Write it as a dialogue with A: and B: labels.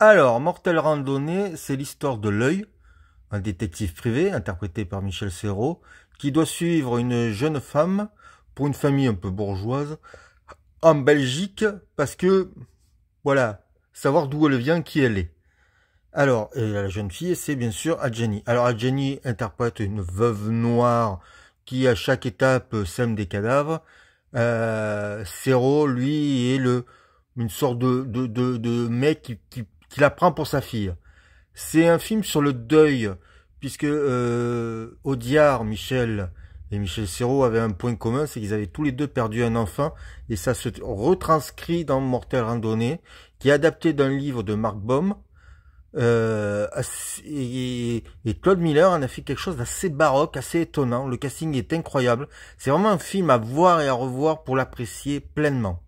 A: Alors, Mortel Randonnée, c'est l'histoire de l'œil, un détective privé interprété par Michel Serrault, qui doit suivre une jeune femme pour une famille un peu bourgeoise en Belgique parce que, voilà, savoir d'où elle vient, qui elle est. Alors, et la jeune fille, c'est bien sûr Adjani. Alors, Adjani interprète une veuve noire qui, à chaque étape, sème des cadavres. Euh, Serrault, lui, est le, une sorte de, de, de, mec qui, qui qui la prend pour sa fille. C'est un film sur le deuil, puisque euh, Michel et Michel Serrault avaient un point commun, c'est qu'ils avaient tous les deux perdu un enfant, et ça se retranscrit dans Mortel Randonnée, qui est adapté d'un livre de Marc Baum, euh, et, Claude Miller en a fait quelque chose d'assez baroque, assez étonnant. Le casting est incroyable. C'est vraiment un film à voir et à revoir pour l'apprécier pleinement.